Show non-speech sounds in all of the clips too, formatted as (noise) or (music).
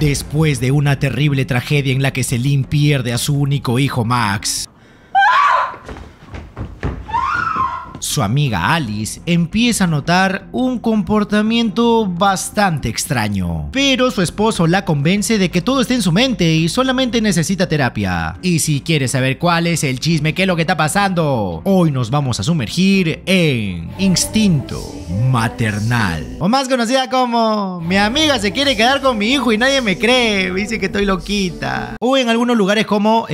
Después de una terrible tragedia en la que Celine pierde a su único hijo Max, su amiga Alice empieza a notar un comportamiento bastante extraño. Pero su esposo la convence de que todo está en su mente y solamente necesita terapia. Y si quieres saber cuál es el chisme, qué es lo que está pasando, hoy nos vamos a sumergir en Instinto Maternal. O más conocida como Mi amiga se quiere quedar con mi hijo y nadie me cree, dice que estoy loquita. O en algunos lugares como,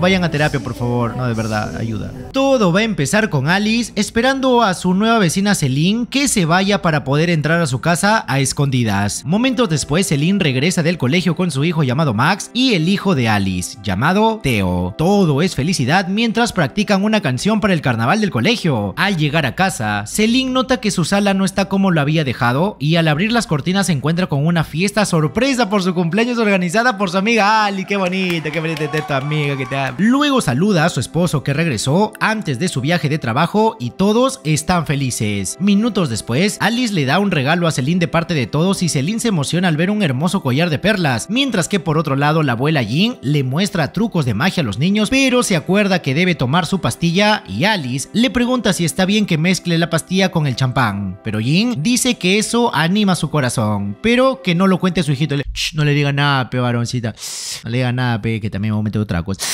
vayan a terapia por favor, no, de verdad, ayuda. Todo va a empezar con Alice, esperando a su nueva vecina Celine que se vaya para poder entrar a su casa a escondidas. Momentos después, Celine regresa del colegio con su hijo llamado Max y el hijo de Alice, llamado Theo. Todo es felicidad mientras practican una canción para el carnaval del colegio. Al llegar a casa, Celine nota que su sala no está como lo había dejado y al abrir las cortinas se encuentra con una fiesta sorpresa por su cumpleaños organizada por su amiga Ali. ¡Qué bonita, qué bonita tu amiga Luego saluda a su esposo que regresó antes de su viaje de trabajo y todos están felices. Minutos después, Alice le da un regalo a Celine de parte de todos y Celine se emociona al ver un hermoso collar de perlas, mientras que por otro lado la abuela Jean le muestra trucos de magia a los niños, pero se acuerda que debe tomar su pastilla y Alice le pregunta si está bien que mezcle la pastilla con el champán, pero Jean dice que eso anima su corazón, pero que no lo cuente a su hijito, no le diga nada, pe varoncita, no le diga nada, pe, que también me voy a meter otra cosa.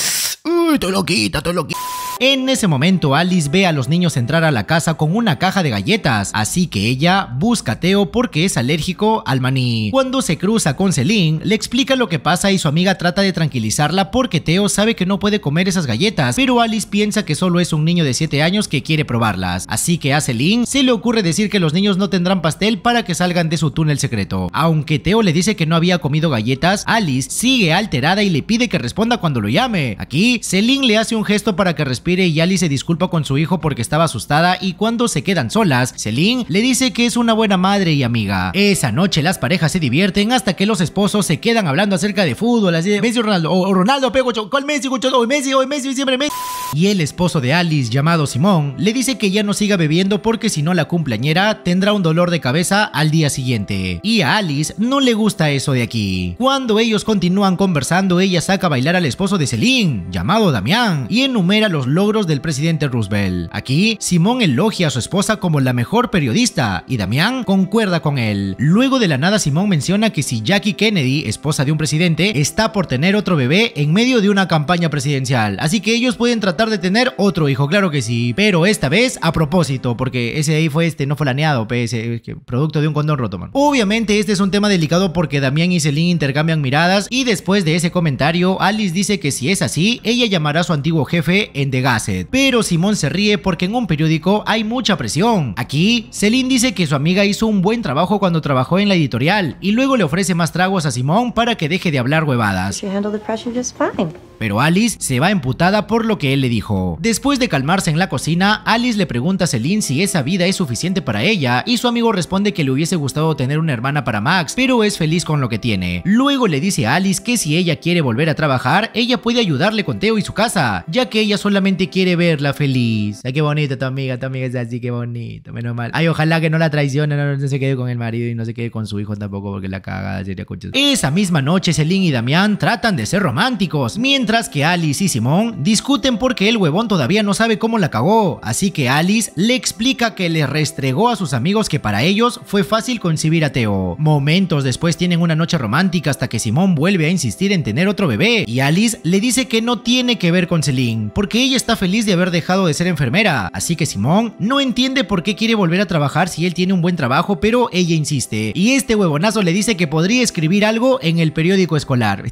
Uy, quita, loquita, lo quita. En ese momento, Alice ve a los niños entrar a la casa con una caja de galletas, así que ella busca a Teo porque es alérgico al maní. Cuando se cruza con Celine, le explica lo que pasa y su amiga trata de tranquilizarla porque Teo sabe que no puede comer esas galletas, pero Alice piensa que solo es un niño de 7 años que quiere probarlas. Así que a Celine se le ocurre decir que los niños no tendrán pastel para que salgan de su túnel secreto. Aunque Teo le dice que no había comido galletas, Alice sigue alterada y le pide que responda cuando lo llame. Aquí, Celine le hace un gesto para que responda y Ali se disculpa con su hijo porque estaba asustada y cuando se quedan solas, Celine le dice que es una buena madre y amiga. Esa noche las parejas se divierten hasta que los esposos se quedan hablando acerca de fútbol, así Messi o Ronaldo, o Ronaldo, pego, ¿cuál Messi, o Messi, Messi, siempre Messi? Y el esposo de Alice, llamado Simón, le dice que ya no siga bebiendo porque si no la cumpleañera tendrá un dolor de cabeza al día siguiente. Y a Alice no le gusta eso de aquí. Cuando ellos continúan conversando, ella saca a bailar al esposo de Celine, llamado Damián, y enumera los logros del presidente Roosevelt. Aquí, Simón elogia a su esposa como la mejor periodista y Damián concuerda con él. Luego de la nada, Simón menciona que si Jackie Kennedy, esposa de un presidente, está por tener otro bebé en medio de una campaña presidencial, así que ellos pueden tratar de tener otro hijo, claro que sí, pero esta vez a propósito, porque ese ahí fue este, no fue planeado, PS, pues, eh, producto de un condón roto, man. Obviamente este es un tema delicado porque Damián y Celine intercambian miradas y después de ese comentario, Alice dice que si es así, ella llamará a su antiguo jefe en de Gasset, pero Simón se ríe porque en un periódico hay mucha presión. Aquí, Celine dice que su amiga hizo un buen trabajo cuando trabajó en la editorial y luego le ofrece más tragos a Simón para que deje de hablar huevadas pero Alice se va emputada por lo que él le dijo. Después de calmarse en la cocina, Alice le pregunta a Celine si esa vida es suficiente para ella y su amigo responde que le hubiese gustado tener una hermana para Max, pero es feliz con lo que tiene. Luego le dice a Alice que si ella quiere volver a trabajar, ella puede ayudarle con Teo y su casa, ya que ella solamente quiere verla feliz. Ay, qué bonita tu amiga, tu amiga es así, qué bonito, menos mal. Ay, ojalá que no la traicione, no, se quede con el marido y no se quede con su hijo tampoco porque la caga sería coche. Esa misma noche, Celine y Damián tratan de ser románticos, Mientras que Alice y Simón discuten porque el huevón todavía no sabe cómo la cagó, así que Alice le explica que le restregó a sus amigos que para ellos fue fácil concibir a Teo. Momentos después tienen una noche romántica hasta que Simón vuelve a insistir en tener otro bebé y Alice le dice que no tiene que ver con Celine, porque ella está feliz de haber dejado de ser enfermera, así que Simón no entiende por qué quiere volver a trabajar si él tiene un buen trabajo, pero ella insiste. Y este huevonazo le dice que podría escribir algo en el periódico escolar.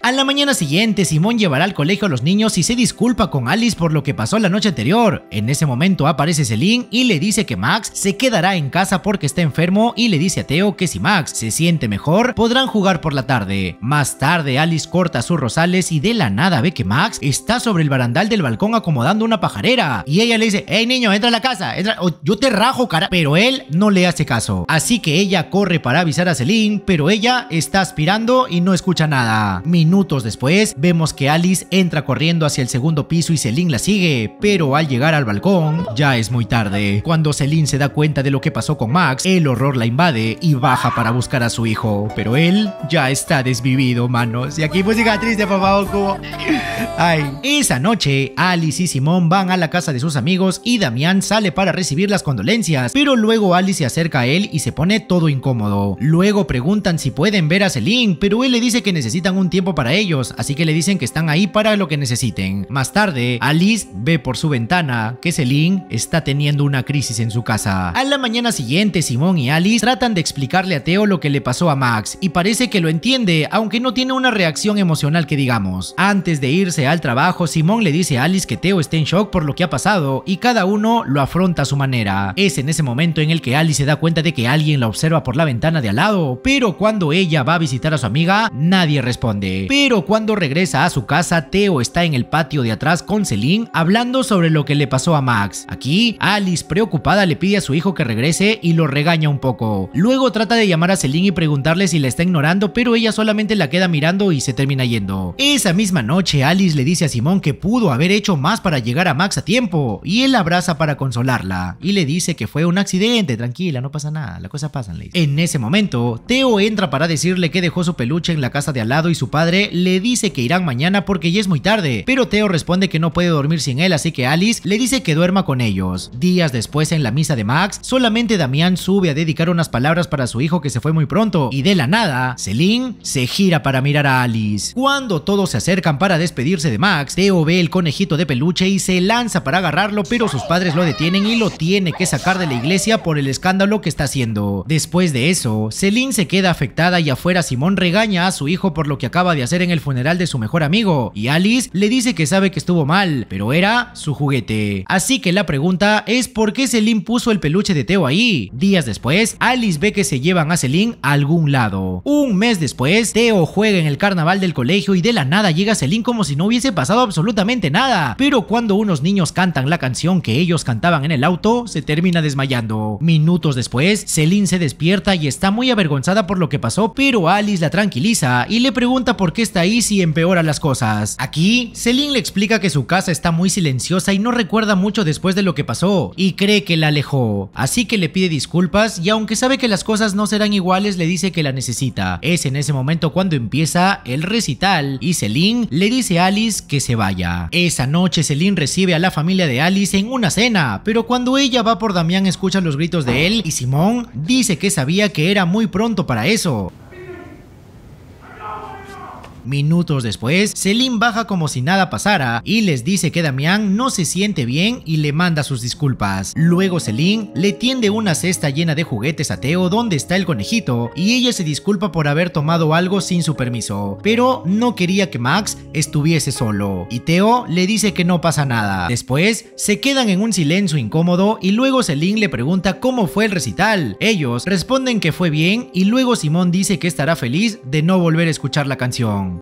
A la mañana siguiente, Simón llevará al colegio a los niños y se disculpa con Alice por lo que pasó la noche anterior. En ese momento aparece Celine y le dice que Max se quedará en casa porque está enfermo y le dice a Teo que si Max se siente mejor podrán jugar por la tarde. Más tarde Alice corta sus rosales y de la nada ve que Max está sobre el barandal del balcón acomodando una pajarera y ella le dice, hey niño, entra a la casa, yo te rajo cara, pero él no le hace caso. Así que ella corre para avisar a Celine, pero ella está aspirando y no escucha nada. Minutos después vemos que Alice entra corriendo hacia el segundo piso y Celine la sigue, pero al llegar al balcón ya es muy tarde. Cuando Celine se da cuenta de lo que pasó con Max, el horror la invade y baja para buscar a su hijo, pero él ya está desvivido, manos. Y aquí música triste, por favor, Cubo. Ay. Esa noche, Alice y Simón van a la casa de sus amigos y Damián sale para recibir las condolencias, pero luego Alice se acerca a él y se pone todo incómodo. Luego preguntan si pueden ver a Celine, pero él le dice que necesitan un tiempo para ellos, así que le dicen que están ahí para lo que necesiten. Más tarde, Alice ve por su ventana que Celine está teniendo una crisis en su casa. A la mañana siguiente, Simón y Alice tratan de explicarle a Teo lo que le pasó a Max y parece que lo entiende, aunque no tiene una reacción emocional que digamos. Antes de irse, al trabajo, Simón le dice a Alice que Teo está en shock por lo que ha pasado y cada uno lo afronta a su manera. Es en ese momento en el que Alice se da cuenta de que alguien la observa por la ventana de al lado, pero cuando ella va a visitar a su amiga, nadie responde. Pero cuando regresa a su casa, Teo está en el patio de atrás con Celine hablando sobre lo que le pasó a Max. Aquí, Alice preocupada le pide a su hijo que regrese y lo regaña un poco. Luego trata de llamar a Celine y preguntarle si la está ignorando, pero ella solamente la queda mirando y se termina yendo. Esa misma noche, Alice le dice a Simón que pudo haber hecho más para llegar a Max a tiempo y él la abraza para consolarla y le dice que fue un accidente, tranquila, no pasa nada, la cosa pasa, En ese momento, Teo entra para decirle que dejó su peluche en la casa de al lado y su padre le dice que irán mañana porque ya es muy tarde, pero Teo responde que no puede dormir sin él, así que Alice le dice que duerma con ellos. Días después en la misa de Max, solamente Damián sube a dedicar unas palabras para su hijo que se fue muy pronto y de la nada, Celine se gira para mirar a Alice. Cuando todos se acercan para despedirse de Max, Teo ve el conejito de peluche y se lanza para agarrarlo, pero sus padres lo detienen y lo tiene que sacar de la iglesia por el escándalo que está haciendo. Después de eso, Celine se queda afectada y afuera Simón regaña a su hijo por lo que acaba de hacer en el funeral de su mejor amigo, y Alice le dice que sabe que estuvo mal, pero era su juguete. Así que la pregunta es por qué Celine puso el peluche de Teo ahí. Días después, Alice ve que se llevan a Celine a algún lado. Un mes después, Teo juega en el carnaval del colegio y de la nada llega Celine como si no hubiera hubiese pasado absolutamente nada, pero cuando unos niños cantan la canción que ellos cantaban en el auto, se termina desmayando. Minutos después, Celine se despierta y está muy avergonzada por lo que pasó, pero Alice la tranquiliza y le pregunta por qué está ahí si empeora las cosas. Aquí, Celine le explica que su casa está muy silenciosa y no recuerda mucho después de lo que pasó, y cree que la alejó, así que le pide disculpas y aunque sabe que las cosas no serán iguales, le dice que la necesita. Es en ese momento cuando empieza el recital y Celine le dice a Alice que se vaya. Esa noche Celine recibe a la familia de Alice en una cena, pero cuando ella va por Damián escucha los gritos de él y Simón dice que sabía que era muy pronto para eso. Minutos después, Selim baja como si nada pasara y les dice que Damián no se siente bien y le manda sus disculpas. Luego Selim le tiende una cesta llena de juguetes a Teo donde está el conejito y ella se disculpa por haber tomado algo sin su permiso, pero no quería que Max estuviese solo. Y Teo le dice que no pasa nada. Después, se quedan en un silencio incómodo y luego Celine le pregunta cómo fue el recital. Ellos responden que fue bien y luego Simón dice que estará feliz de no volver a escuchar la canción.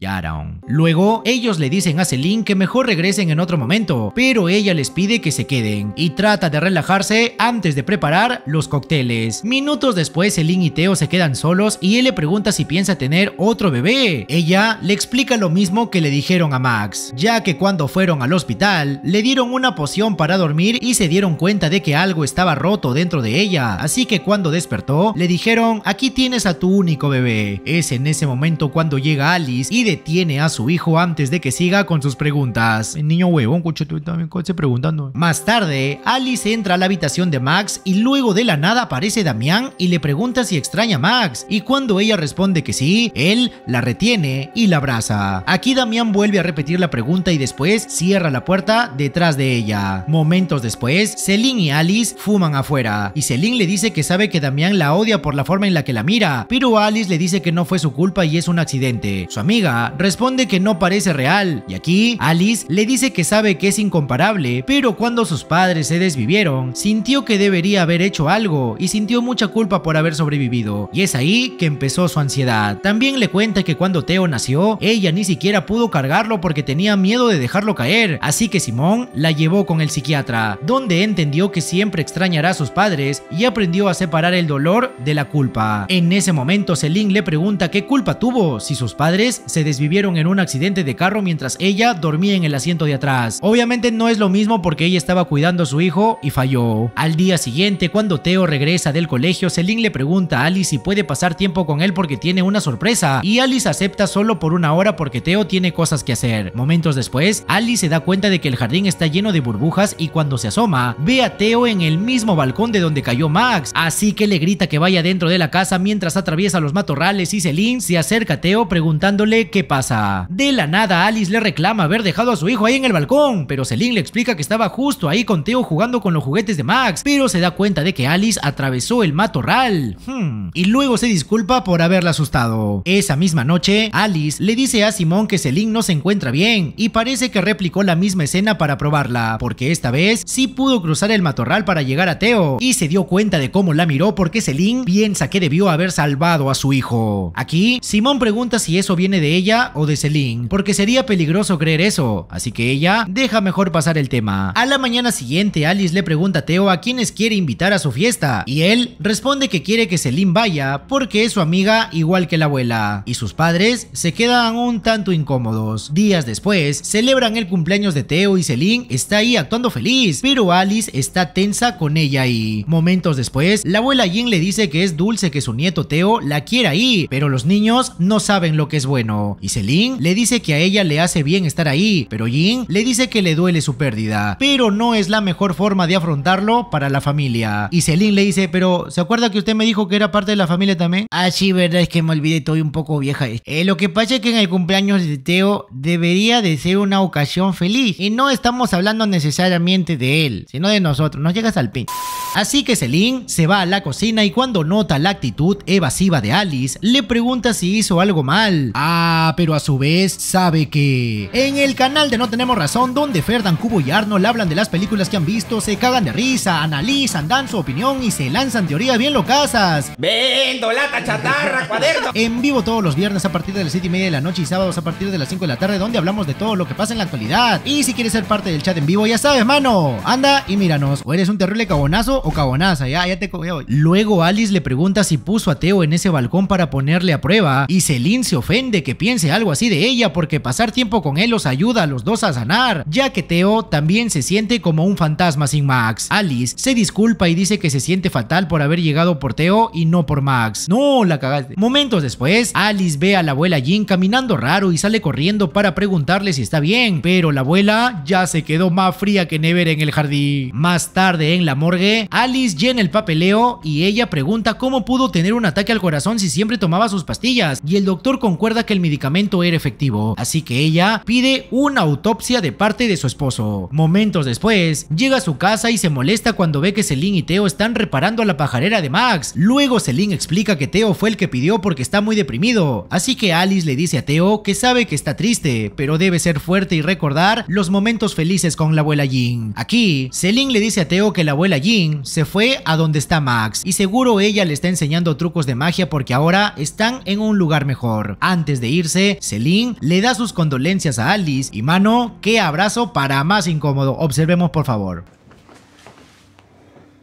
Luego, ellos le dicen a Celine que mejor regresen en otro momento, pero ella les pide que se queden y trata de relajarse antes de preparar los cócteles. Minutos después, Celine y Teo se quedan solos y él le pregunta si piensa tener otro bebé. Ella le explica lo mismo que le dijeron a Max, ya que cuando fueron al hospital, le dieron una poción para dormir y se dieron cuenta de que algo estaba roto dentro de ella, así que cuando despertó, le dijeron, aquí tienes a tu único bebé. Es en ese momento cuando llega Alice y detiene a su hijo antes de que siga con sus preguntas. El niño huevón, también coche preguntando. Más tarde, Alice entra a la habitación de Max y luego de la nada aparece Damián y le pregunta si extraña a Max. Y cuando ella responde que sí, él la retiene y la abraza. Aquí Damián vuelve a repetir la pregunta y después cierra la puerta detrás de ella. Momentos después, Celine y Alice fuman afuera y Celine le dice que sabe que Damián la odia por la forma en la que la mira, pero Alice le dice que no fue su culpa y es un accidente. Su amiga responde que no parece real y aquí Alice le dice que sabe que es incomparable, pero cuando sus padres se desvivieron, sintió que debería haber hecho algo y sintió mucha culpa por haber sobrevivido y es ahí que empezó su ansiedad. También le cuenta que cuando Teo nació, ella ni siquiera pudo cargarlo porque tenía miedo de dejarlo caer, así que Simón la llevó con el psiquiatra, donde entendió que siempre extrañará a sus padres y aprendió a separar el dolor de la culpa. En ese momento Celine le pregunta qué culpa tuvo si sus padres se desvivieron en un accidente de carro mientras ella dormía en el asiento de atrás. Obviamente no es lo mismo porque ella estaba cuidando a su hijo y falló. Al día siguiente, cuando Theo regresa del colegio, Celine le pregunta a Alice si puede pasar tiempo con él porque tiene una sorpresa y Alice acepta solo por una hora porque Teo tiene cosas que hacer. Momentos después, Alice se da cuenta de que el jardín está lleno de burbujas y cuando se asoma, ve a Theo en el mismo balcón de donde cayó Max, así que le grita que vaya dentro de la casa mientras atraviesa los matorrales y Celine se acerca a Teo preguntándole qué pasa. De la nada, Alice le reclama haber dejado a su hijo ahí en el balcón, pero Celine le explica que estaba justo ahí con Teo jugando con los juguetes de Max, pero se da cuenta de que Alice atravesó el matorral. Hmm. Y luego se disculpa por haberla asustado. Esa misma noche, Alice le dice a Simón que Celine no se encuentra bien y parece que replicó la misma escena para probarla, porque esta vez sí pudo cruzar el matorral para llegar a Teo y se dio cuenta de cómo la miró porque Celine piensa que debió haber salvado a su hijo. Aquí, Simón pregunta si eso viene de ella o de Celine, porque sería peligroso creer eso, así que ella deja mejor pasar el tema. A la mañana siguiente, Alice le pregunta a Teo a quienes quiere invitar a su fiesta, y él responde que quiere que Celine vaya porque es su amiga igual que la abuela, y sus padres se quedan un tanto incómodos. Días después, celebran el cumpleaños de teo y Celine está ahí actuando feliz, pero Alice está tensa con ella ahí. Momentos después, la abuela Jean le dice que es dulce que su nieto teo la quiera ahí, pero los niños no saben lo que es bueno. Y Celine le dice que a ella le hace bien estar ahí, pero Jin le dice que le duele su pérdida, pero no es la mejor forma de afrontarlo para la familia. Y Celine le dice, pero ¿se acuerda que usted me dijo que era parte de la familia también? Ah, sí, verdad, es que me olvidé, estoy un poco vieja. Eh, lo que pasa es que en el cumpleaños de Teo debería de ser una ocasión feliz, y no estamos hablando necesariamente de él, sino de nosotros, nos llegas al pin. Así que Celine se va a la cocina y cuando nota la actitud evasiva de Alice, le pregunta si hizo algo mal. Ah, Ah, pero a su vez sabe que... En el canal de No Tenemos Razón, donde Ferdan, Cubo y Arnold hablan de las películas que han visto, se cagan de risa, analizan, dan su opinión y se lanzan teorías bien locasas. Vendo lata, chatarra, (laughs) cuaderno. En vivo todos los viernes a partir de las 7 y media de la noche y sábados a partir de las 5 de la tarde, donde hablamos de todo lo que pasa en la actualidad. Y si quieres ser parte del chat en vivo, ya sabes, mano. Anda y míranos. O eres un terrible cabonazo o cabonaza, ya, ya te ya Luego Alice le pregunta si puso a Teo en ese balcón para ponerle a prueba y Celine se ofende que piense algo así de ella porque pasar tiempo con él los ayuda a los dos a sanar, ya que Teo también se siente como un fantasma sin Max. Alice se disculpa y dice que se siente fatal por haber llegado por Teo y no por Max. No, la cagaste. Momentos después, Alice ve a la abuela Jean caminando raro y sale corriendo para preguntarle si está bien, pero la abuela ya se quedó más fría que Never en el jardín. Más tarde en la morgue, Alice llena el papeleo y ella pregunta cómo pudo tener un ataque al corazón si siempre tomaba sus pastillas y el doctor concuerda que el medicamento era efectivo, así que ella pide una autopsia de parte de su esposo. Momentos después, llega a su casa y se molesta cuando ve que Celine y Teo están reparando la pajarera de Max. Luego Celine explica que Teo fue el que pidió porque está muy deprimido, así que Alice le dice a Teo que sabe que está triste, pero debe ser fuerte y recordar los momentos felices con la abuela Jean. Aquí, Celine le dice a Teo que la abuela Jean se fue a donde está Max y seguro ella le está enseñando trucos de magia porque ahora están en un lugar mejor. Antes de ir Celine le da sus condolencias a Alice y mano, qué abrazo para más incómodo. Observemos por favor.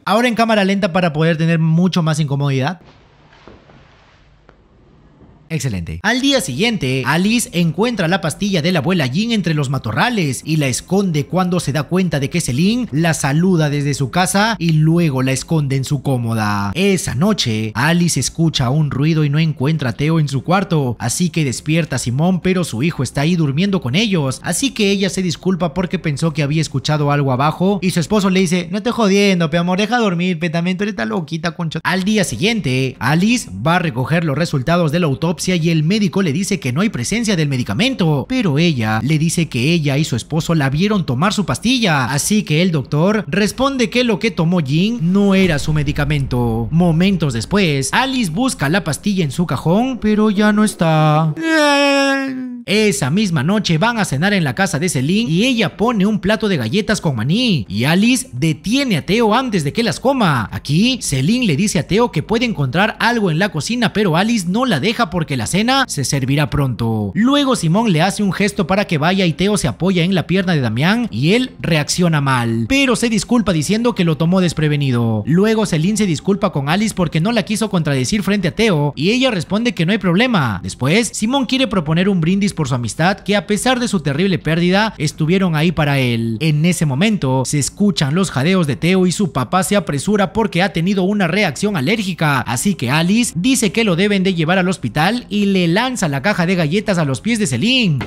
Ahora en cámara lenta para poder tener mucho más incomodidad. Excelente. Al día siguiente, Alice encuentra la pastilla de la abuela Jean entre los matorrales y la esconde cuando se da cuenta de que Selin la saluda desde su casa y luego la esconde en su cómoda. Esa noche, Alice escucha un ruido y no encuentra a Theo en su cuarto, así que despierta a Simón pero su hijo está ahí durmiendo con ellos, así que ella se disculpa porque pensó que había escuchado algo abajo y su esposo le dice, no te jodiendo, pe amor, deja dormir, pe también eres loquita, concha. Al día siguiente, Alice va a recoger los resultados de la autopsia y el médico le dice que no hay presencia del medicamento, pero ella le dice que ella y su esposo la vieron tomar su pastilla, así que el doctor responde que lo que tomó Jin no era su medicamento. Momentos después, Alice busca la pastilla en su cajón, pero ya no está. (laughs) Esa misma noche van a cenar en la casa de Celine y ella pone un plato de galletas con maní y Alice detiene a Teo antes de que las coma. Aquí Celine le dice a Teo que puede encontrar algo en la cocina pero Alice no la deja porque la cena se servirá pronto. Luego Simón le hace un gesto para que vaya y Teo se apoya en la pierna de Damián y él reacciona mal, pero se disculpa diciendo que lo tomó desprevenido. Luego Celine se disculpa con Alice porque no la quiso contradecir frente a Teo y ella responde que no hay problema. Después Simón quiere proponer un brindis por su amistad que a pesar de su terrible pérdida estuvieron ahí para él. En ese momento se escuchan los jadeos de Teo y su papá se apresura porque ha tenido una reacción alérgica, así que Alice dice que lo deben de llevar al hospital y le lanza la caja de galletas a los pies de Celine.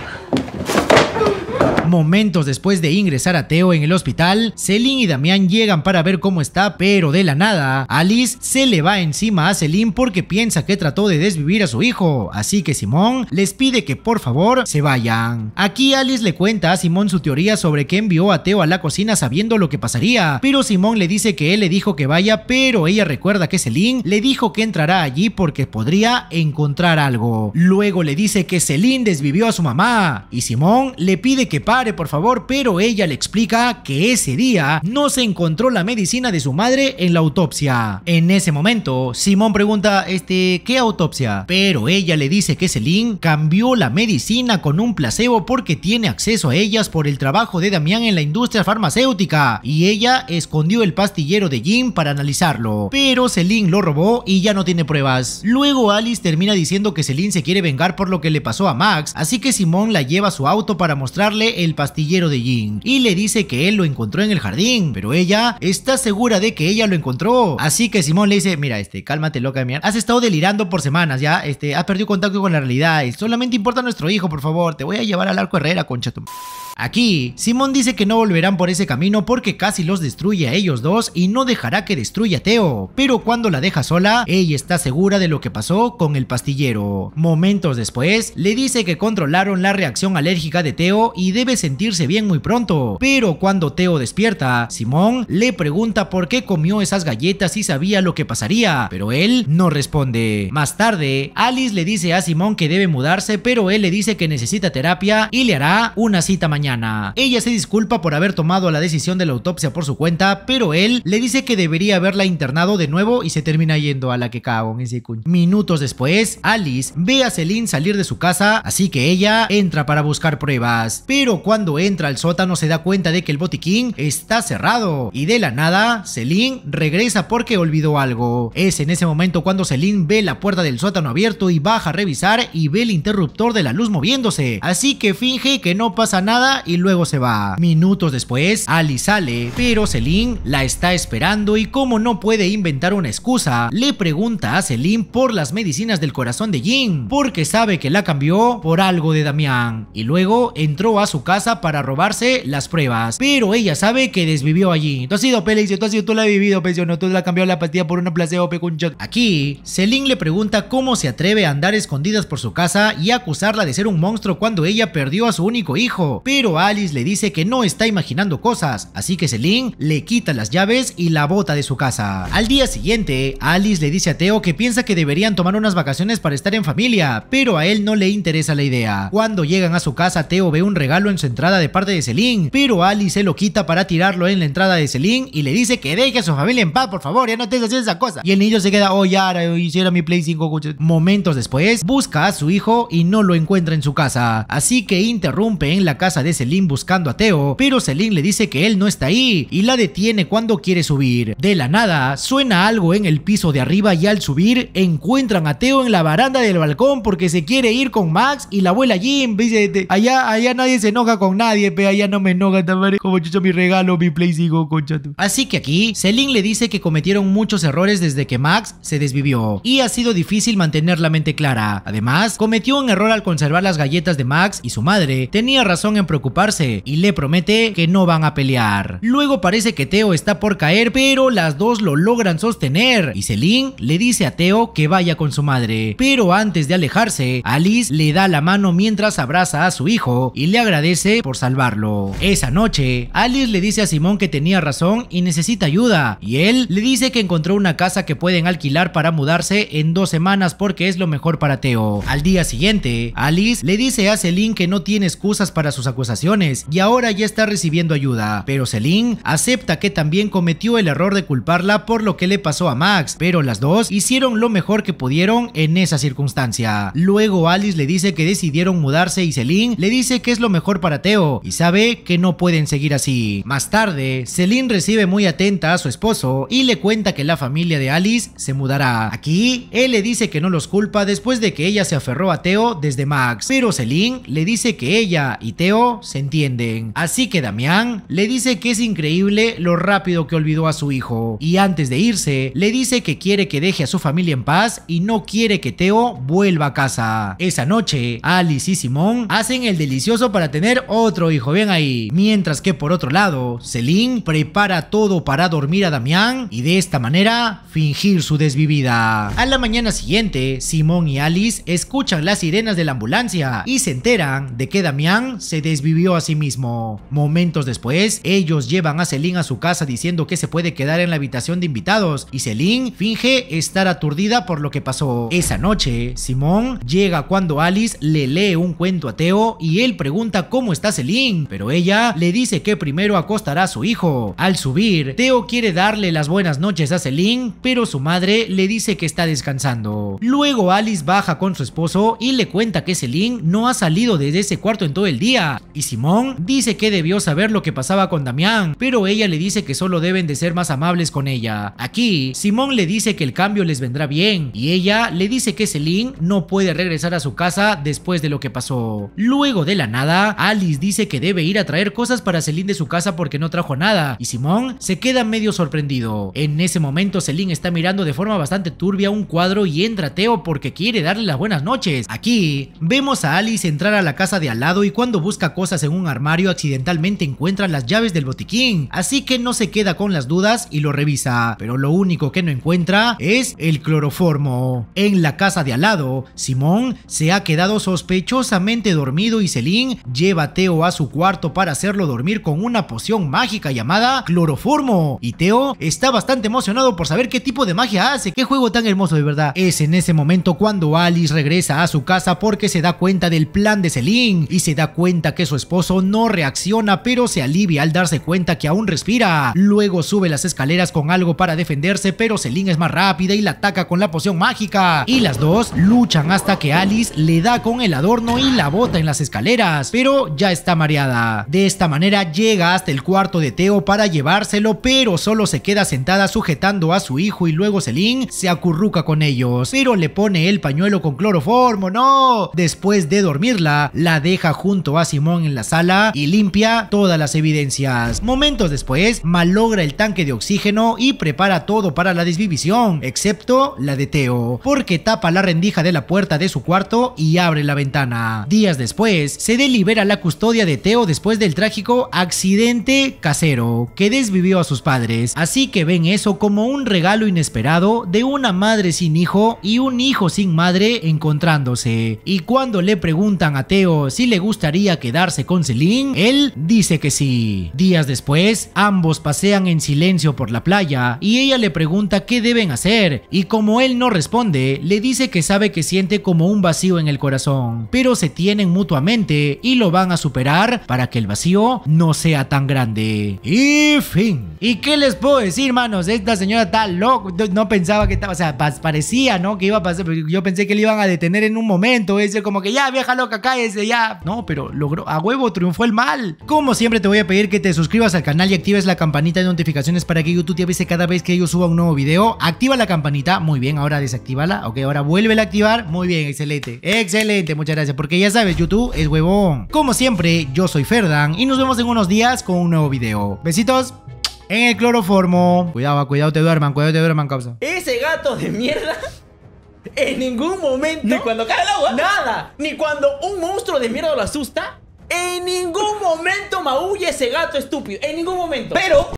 Momentos después de ingresar a Teo en el hospital, Celine y Damián llegan para ver cómo está, pero de la nada, Alice se le va encima a Celine porque piensa que trató de desvivir a su hijo, así que Simón les pide que por favor se vayan. Aquí Alice le cuenta a Simón su teoría sobre que envió a Teo a la cocina sabiendo lo que pasaría, pero Simón le dice que él le dijo que vaya, pero ella recuerda que Celine le dijo que entrará allí porque podría encontrar algo. Luego le dice que Celine desvivió a su mamá y Simón le pide que que pare por favor, pero ella le explica que ese día no se encontró la medicina de su madre en la autopsia. En ese momento, Simón pregunta, este, ¿qué autopsia? Pero ella le dice que Celine cambió la medicina con un placebo porque tiene acceso a ellas por el trabajo de Damián en la industria farmacéutica y ella escondió el pastillero de Jim para analizarlo, pero Celine lo robó y ya no tiene pruebas. Luego Alice termina diciendo que Celine se quiere vengar por lo que le pasó a Max, así que Simón la lleva a su auto para mostrarle el pastillero de Jin y le dice que él lo encontró en el jardín, pero ella está segura de que ella lo encontró. Así que Simón le dice, mira, este, cálmate loca de mierda, has estado delirando por semanas ya, este, has perdido contacto con la realidad, solamente importa nuestro hijo, por favor, te voy a llevar al arco Herrera, concha tu... Aquí, Simón dice que no volverán por ese camino porque casi los destruye a ellos dos y no dejará que destruya a Teo, pero cuando la deja sola, ella está segura de lo que pasó con el pastillero. Momentos después, le dice que controlaron la reacción alérgica de Teo y debe sentirse bien muy pronto. Pero cuando Teo despierta, Simón le pregunta por qué comió esas galletas y sabía lo que pasaría, pero él no responde. Más tarde, Alice le dice a Simón que debe mudarse, pero él le dice que necesita terapia y le hará una cita mañana. Ella se disculpa por haber tomado la decisión de la autopsia por su cuenta, pero él le dice que debería haberla internado de nuevo y se termina yendo a la que cago en ese Minutos después, Alice ve a Celine salir de su casa, así que ella entra para buscar pruebas, pero cuando entra al sótano se da cuenta de que el botiquín está cerrado y de la nada Celine regresa porque olvidó algo. Es en ese momento cuando Celine ve la puerta del sótano abierto y baja a revisar y ve el interruptor de la luz moviéndose, así que finge que no pasa nada y luego se va. Minutos después, Ali sale, pero Celine la está esperando y como no puede inventar una excusa, le pregunta a Celine por las medicinas del corazón de Jin, porque sabe que la cambió por algo de Damián. Y luego entró a a su casa para robarse las pruebas. Pero ella sabe que desvivió allí. sido tú la vivido, pues, no, tú cambiado la por una Aquí, Celine le pregunta cómo se atreve a andar escondidas por su casa y acusarla de ser un monstruo cuando ella perdió a su único hijo. Pero Alice le dice que no está imaginando cosas, así que Celine le quita las llaves y la bota de su casa. Al día siguiente, Alice le dice a Teo que piensa que deberían tomar unas vacaciones para estar en familia, pero a él no le interesa la idea. Cuando llegan a su casa, Teo ve un regalo en su entrada de parte de Celine, pero Ali se lo quita para tirarlo en la entrada de Celine y le dice que deje a su familia en paz, por favor, ya no te haciendo esa cosa. Y el niño se queda, oh, ya hiciera mi Play 5. Momentos después, busca a su hijo y no lo encuentra en su casa. Así que interrumpe en la casa de Celine buscando a Teo, pero Celine le dice que él no está ahí y la detiene cuando quiere subir. De la nada, suena algo en el piso de arriba y al subir, encuentran a Teo en la baranda del balcón porque se quiere ir con Max y la abuela Jim. Dice, allá, allá nadie se enoja con nadie, pero ya no me enoja tan como mi regalo, mi Así que aquí, Selin le dice que cometieron muchos errores desde que Max se desvivió y ha sido difícil mantener la mente clara. Además, cometió un error al conservar las galletas de Max y su madre. Tenía razón en preocuparse y le promete que no van a pelear. Luego parece que Teo está por caer, pero las dos lo logran sostener y Selin le dice a Teo que vaya con su madre. Pero antes de alejarse, Alice le da la mano mientras abraza a su hijo y le agradece por salvarlo. Esa noche, Alice le dice a Simón que tenía razón y necesita ayuda, y él le dice que encontró una casa que pueden alquilar para mudarse en dos semanas porque es lo mejor para Teo. Al día siguiente, Alice le dice a Celine que no tiene excusas para sus acusaciones y ahora ya está recibiendo ayuda, pero Celine acepta que también cometió el error de culparla por lo que le pasó a Max, pero las dos hicieron lo mejor que pudieron en esa circunstancia. Luego Alice le dice que decidieron mudarse y Celine le dice que es lo mejor para Teo y sabe que no pueden seguir así. Más tarde, Celine recibe muy atenta a su esposo y le cuenta que la familia de Alice se mudará. Aquí, él le dice que no los culpa después de que ella se aferró a Teo desde Max, pero Celine le dice que ella y Teo se entienden. Así que Damián le dice que es increíble lo rápido que olvidó a su hijo y antes de irse le dice que quiere que deje a su familia en paz y no quiere que Teo vuelva a casa. Esa noche, Alice y Simón hacen el delicioso para tener otro hijo, bien ahí. Mientras que por otro lado, Celine prepara todo para dormir a Damián y de esta manera fingir su desvivida. A la mañana siguiente, Simón y Alice escuchan las sirenas de la ambulancia y se enteran de que Damián se desvivió a sí mismo. Momentos después, ellos llevan a Celine a su casa diciendo que se puede quedar en la habitación de invitados y Celine finge estar aturdida por lo que pasó. Esa noche, Simón llega cuando Alice le lee un cuento a ateo y él pregunta cómo está Celine, pero ella le dice que primero acostará a su hijo. Al subir, Teo quiere darle las buenas noches a Celine, pero su madre le dice que está descansando. Luego Alice baja con su esposo y le cuenta que Celine no ha salido desde ese cuarto en todo el día. Y Simón dice que debió saber lo que pasaba con Damián, pero ella le dice que solo deben de ser más amables con ella. Aquí, Simón le dice que el cambio les vendrá bien y ella le dice que Celine no puede regresar a su casa después de lo que pasó. Luego de la nada, Alice dice que debe ir a traer cosas para Celine de su casa porque no trajo nada y Simón se queda medio sorprendido. En ese momento Celine está mirando de forma bastante turbia un cuadro y entra Teo porque quiere darle las buenas noches. Aquí vemos a Alice entrar a la casa de al lado y cuando busca cosas en un armario accidentalmente encuentra las llaves del botiquín, así que no se queda con las dudas y lo revisa, pero lo único que no encuentra es el cloroformo. En la casa de al lado, Simón se ha quedado sospechosamente dormido y Celine lleva a Teo a su cuarto para hacerlo dormir con una poción mágica llamada cloroformo. Y Teo está bastante emocionado por saber qué tipo de magia hace, qué juego tan hermoso de verdad. Es en ese momento cuando Alice regresa a su casa porque se da cuenta del plan de Celine y se da cuenta que su esposo no reacciona pero se alivia al darse cuenta que aún respira. Luego sube las escaleras con algo para defenderse pero Celine es más rápida y la ataca con la poción mágica. Y las dos luchan hasta que Alice le da con el adorno y la bota en las escaleras pero ya está mareada. De esta manera llega hasta el cuarto de Teo para llevárselo, pero solo se queda sentada sujetando a su hijo y luego Celine se acurruca con ellos, pero le pone el pañuelo con cloroformo, ¡no! Después de dormirla, la deja junto a Simón en la sala y limpia todas las evidencias. Momentos después, malogra el tanque de oxígeno y prepara todo para la desvivisión, excepto la de Teo, porque tapa la rendija de la puerta de su cuarto y abre la ventana. Días después, se delibera a la custodia de Teo después del trágico accidente casero que desvivió a sus padres, así que ven eso como un regalo inesperado de una madre sin hijo y un hijo sin madre encontrándose. Y cuando le preguntan a Teo si le gustaría quedarse con Celine, él dice que sí. Días después, ambos pasean en silencio por la playa y ella le pregunta qué deben hacer y como él no responde, le dice que sabe que siente como un vacío en el corazón, pero se tienen mutuamente y lo lo van a superar para que el vacío no sea tan grande. Y fin. ¿Y qué les puedo decir, manos? Esta señora está loca. No pensaba que estaba, o sea, parecía, ¿no? Que iba a pasar. Yo pensé que le iban a detener en un momento. Ese como que ya, vieja loca, ese ya. No, pero logró, a huevo triunfó el mal. Como siempre te voy a pedir que te suscribas al canal y actives la campanita de notificaciones para que YouTube te avise cada vez que yo suba un nuevo video. Activa la campanita, muy bien, ahora desactívala. Ok, ahora vuelve a activar. Muy bien, excelente. Excelente, muchas gracias. Porque ya sabes, YouTube es huevón. Como siempre, yo soy Ferdan y nos vemos en unos días con un nuevo video. Besitos en el cloroformo. Cuidado, cuidado, te duerman, cuidado, te duerman, causa. Ese gato de mierda. (laughs) En ningún momento. Ni cuando cae el agua. Nada. Ni cuando un monstruo de mierda lo asusta. En ningún momento maulla ese gato estúpido. En ningún momento. Pero.